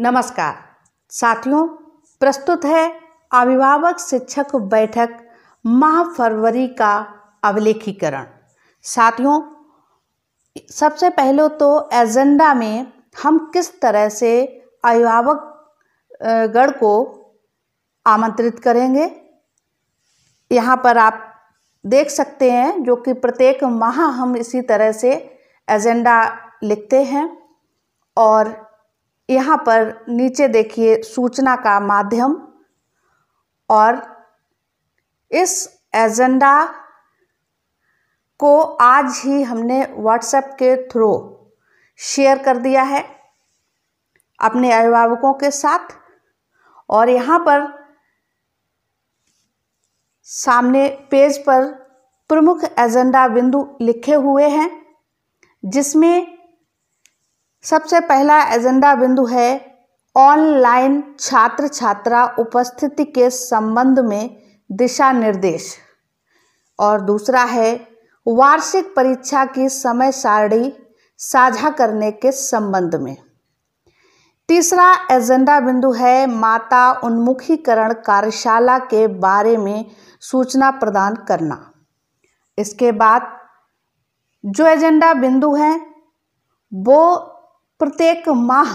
नमस्कार साथियों प्रस्तुत है अभिभावक शिक्षक बैठक माह फरवरी का अवलेखीकरण साथियों सबसे पहले तो एजेंडा में हम किस तरह से अभिभावक गण को आमंत्रित करेंगे यहाँ पर आप देख सकते हैं जो कि प्रत्येक माह हम इसी तरह से एजेंडा लिखते हैं और यहाँ पर नीचे देखिए सूचना का माध्यम और इस एजेंडा को आज ही हमने व्हाट्सएप के थ्रू शेयर कर दिया है अपने अभिभावकों के साथ और यहाँ पर सामने पेज पर प्रमुख एजेंडा बिंदु लिखे हुए हैं जिसमें सबसे पहला एजेंडा बिंदु है ऑनलाइन छात्र छात्रा उपस्थिति के संबंध में दिशा निर्देश और दूसरा है वार्षिक परीक्षा की समय सारणी साझा करने के संबंध में तीसरा एजेंडा बिंदु है माता उन्मुखीकरण कार्यशाला के बारे में सूचना प्रदान करना इसके बाद जो एजेंडा बिंदु है वो प्रत्येक माह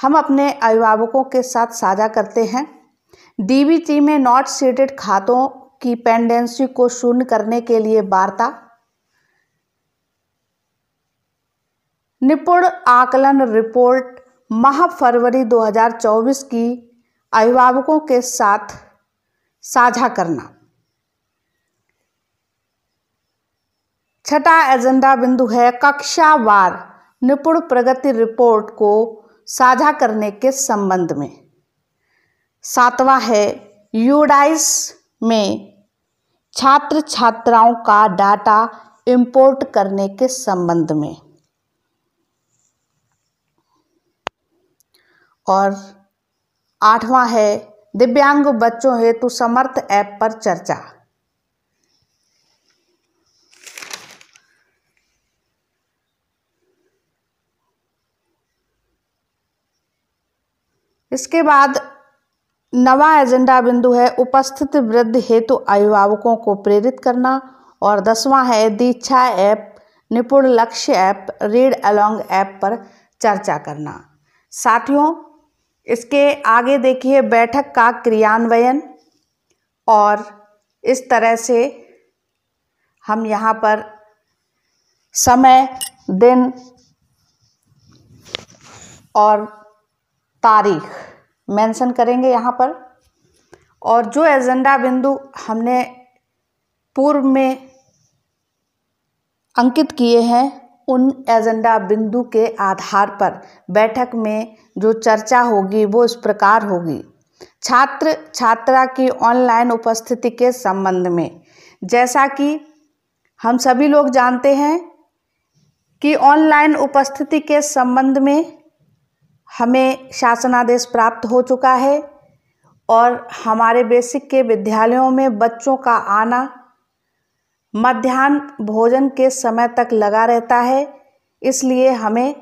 हम अपने अभिभावकों के साथ साझा करते हैं डीबीटी में नॉट सीडेड खातों की पेंडेंसी को शून्य करने के लिए वार्ता निपुण आकलन रिपोर्ट माह फरवरी 2024 की अभिभावकों के साथ साझा करना छठा एजेंडा बिंदु है कक्षावार निपुण प्रगति रिपोर्ट को साझा करने के संबंध में सातवां है यूडाइस में छात्र छात्राओं का डाटा इंपोर्ट करने के संबंध में और आठवां है दिव्यांग बच्चों हेतु समर्थ ऐप पर चर्चा इसके बाद नवा एजेंडा बिंदु है उपस्थित वृद्ध हेतु तो अभिभावकों को प्रेरित करना और दसवां है दीक्षा ऐप निपुण लक्ष्य ऐप रीड अलोंग ऐप पर चर्चा करना साथियों इसके आगे देखिए बैठक का क्रियान्वयन और इस तरह से हम यहाँ पर समय दिन और तारीख मेंशन करेंगे यहाँ पर और जो एजेंडा बिंदु हमने पूर्व में अंकित किए हैं उन एजेंडा बिंदु के आधार पर बैठक में जो चर्चा होगी वो इस प्रकार होगी छात्र छात्रा की ऑनलाइन उपस्थिति के संबंध में जैसा कि हम सभी लोग जानते हैं कि ऑनलाइन उपस्थिति के संबंध में हमें शासनादेश प्राप्त हो चुका है और हमारे बेसिक के विद्यालयों में बच्चों का आना मध्यान्ह भोजन के समय तक लगा रहता है इसलिए हमें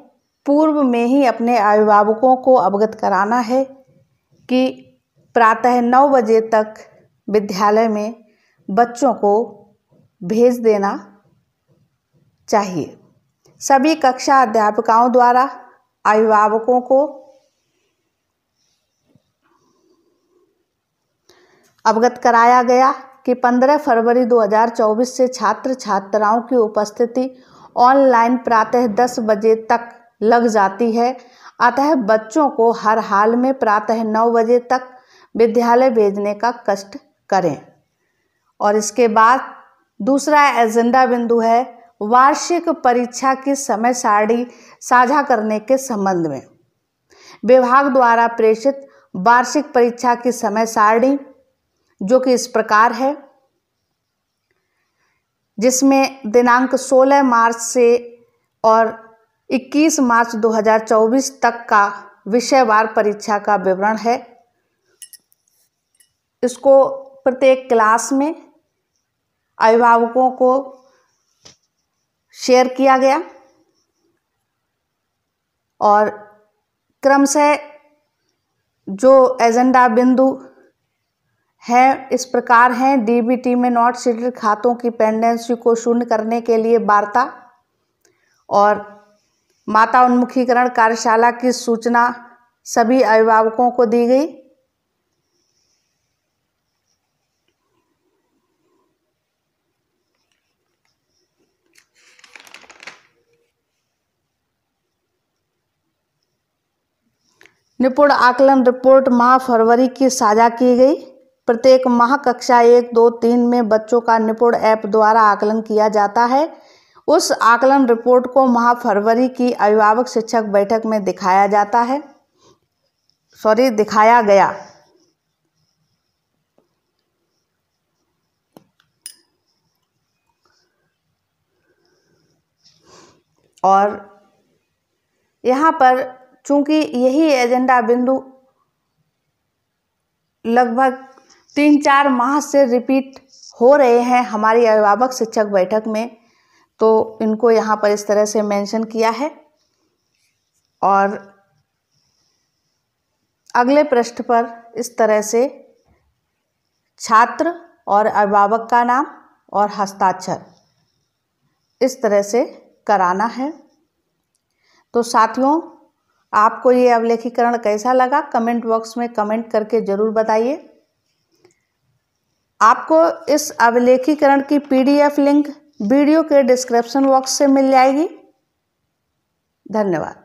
पूर्व में ही अपने अभिभावकों को अवगत कराना है कि प्रातः नौ बजे तक विद्यालय में बच्चों को भेज देना चाहिए सभी कक्षा अध्यापिकाओं द्वारा अभिभावकों को अवगत कराया गया कि 15 फरवरी 2024 से छात्र छात्राओं की उपस्थिति ऑनलाइन प्रातः 10 बजे तक लग जाती है अतः बच्चों को हर हाल में प्रातः 9 बजे तक विद्यालय भेजने का कष्ट करें और इसके बाद दूसरा एजेंडा बिंदु है वार्षिक परीक्षा की समय सारणी साझा करने के संबंध में विभाग द्वारा प्रेषित वार्षिक परीक्षा की समय सारणी जो कि इस प्रकार है जिसमें दिनांक 16 मार्च से और 21 मार्च 2024 तक का विषयवार परीक्षा का विवरण है इसको प्रत्येक क्लास में अभिभावकों को शेयर किया गया और क्रम से जो एजेंडा बिंदु है इस प्रकार हैं डीबीटी में नॉट सीटेड खातों की पेंडेंसी को शून्य करने के लिए वार्ता और माता उन्मुखीकरण कार्यशाला की सूचना सभी अभिभावकों को दी गई निपुण आकलन रिपोर्ट माह फरवरी की साझा की गई प्रत्येक माह कक्षा एक दो तीन में बच्चों का निपुण ऐप द्वारा आकलन किया जाता है उस आकलन रिपोर्ट को माह फरवरी की अभिभावक शिक्षक बैठक में दिखाया जाता है सॉरी दिखाया गया और यहाँ पर चूँकि यही एजेंडा बिंदु लगभग तीन चार माह से रिपीट हो रहे हैं हमारी अभिभावक शिक्षक बैठक में तो इनको यहाँ पर इस तरह से मेंशन किया है और अगले पृष्ठ पर इस तरह से छात्र और अभिभावक का नाम और हस्ताक्षर इस तरह से कराना है तो साथियों आपको ये अवलेखीकरण कैसा लगा कमेंट बॉक्स में कमेंट करके ज़रूर बताइए आपको इस अवलेखीकरण की पीडीएफ लिंक वीडियो के डिस्क्रिप्शन बॉक्स से मिल जाएगी धन्यवाद